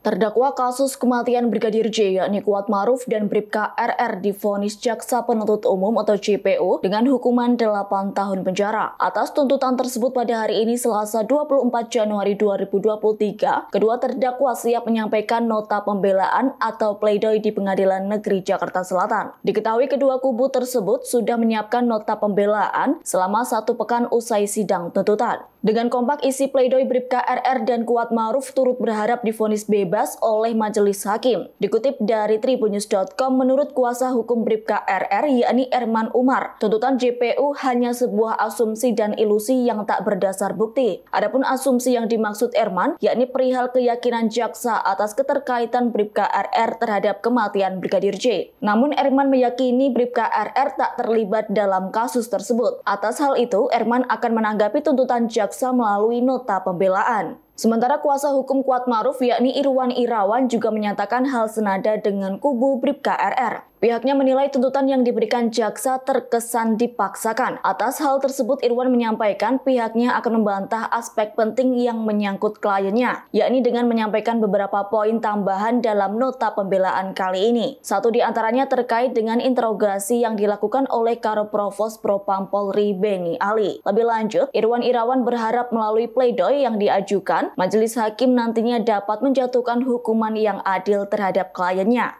Terdakwa kasus kematian Brigadir J yakni Kuat Maruf dan Bribka RR difonis jaksa penuntut umum atau JPU dengan hukuman 8 tahun penjara. Atas tuntutan tersebut pada hari ini Selasa 24 Januari 2023, kedua terdakwa siap menyampaikan nota pembelaan atau pledoi di Pengadilan Negeri Jakarta Selatan. Diketahui kedua kubu tersebut sudah menyiapkan nota pembelaan selama satu pekan usai sidang tuntutan. Dengan kompak isi pledoi Bribka RR dan Kuat Maruf turut berharap difonis bebas bebas oleh majelis hakim. Dikutip dari tribunnews.com, menurut kuasa hukum Bribka RR, yakni Erman Umar, tuntutan JPU hanya sebuah asumsi dan ilusi yang tak berdasar bukti. Adapun asumsi yang dimaksud Erman, yakni perihal keyakinan jaksa atas keterkaitan Bribka RR terhadap kematian Brigadir J. Namun Erman meyakini Bribka RR tak terlibat dalam kasus tersebut. Atas hal itu, Erman akan menanggapi tuntutan jaksa melalui nota pembelaan. Sementara kuasa hukum Kuat Maruf yakni Irwan Irawan juga menyatakan hal senada dengan kubu Bribka RR. Pihaknya menilai tuntutan yang diberikan jaksa terkesan dipaksakan. Atas hal tersebut, Irwan menyampaikan pihaknya akan membantah aspek penting yang menyangkut kliennya, yakni dengan menyampaikan beberapa poin tambahan dalam nota pembelaan kali ini. Satu di antaranya terkait dengan interogasi yang dilakukan oleh Karo Provos Propam Polri Beni Ali. Lebih lanjut, Irwan Irawan berharap melalui pledoi yang diajukan, majelis hakim nantinya dapat menjatuhkan hukuman yang adil terhadap kliennya.